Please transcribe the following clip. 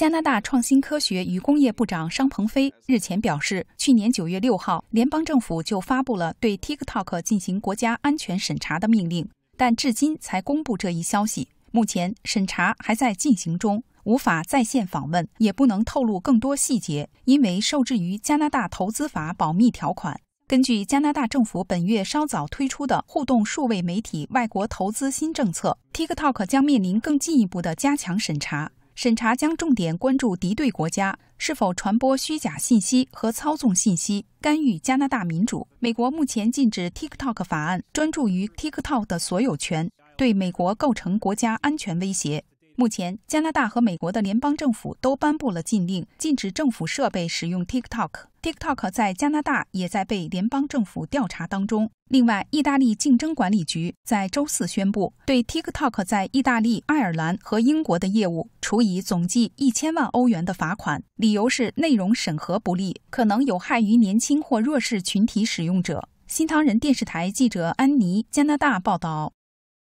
加拿大创新、科学与工业部长商鹏飞日前表示，去年九月六号，联邦政府就发布了对 TikTok 进行国家安全审查的命令，但至今才公布这一消息。目前审查还在进行中，无法在线访问，也不能透露更多细节，因为受制于加拿大投资法保密条款。根据加拿大政府本月稍早推出的互动数位媒体外国投资新政策，TikTok 将面临更进一步的加强审查。审查将重点关注敌对国家是否传播虚假信息和操纵信息，干预加拿大民主。美国目前禁止 TikTok 法案，专注于 TikTok 的所有权对美国构成国家安全威胁。目前，加拿大和美国的联邦政府都颁布了禁令，禁止政府设备使用 TikTok。TikTok 在加拿大也在被联邦政府调查当中。另外，意大利竞争管理局在周四宣布，对 TikTok 在意大利、爱尔兰和英国的业务处以总计一千万欧元的罚款，理由是内容审核不力，可能有害于年轻或弱势群体使用者。新唐人电视台记者安妮，加拿大报道。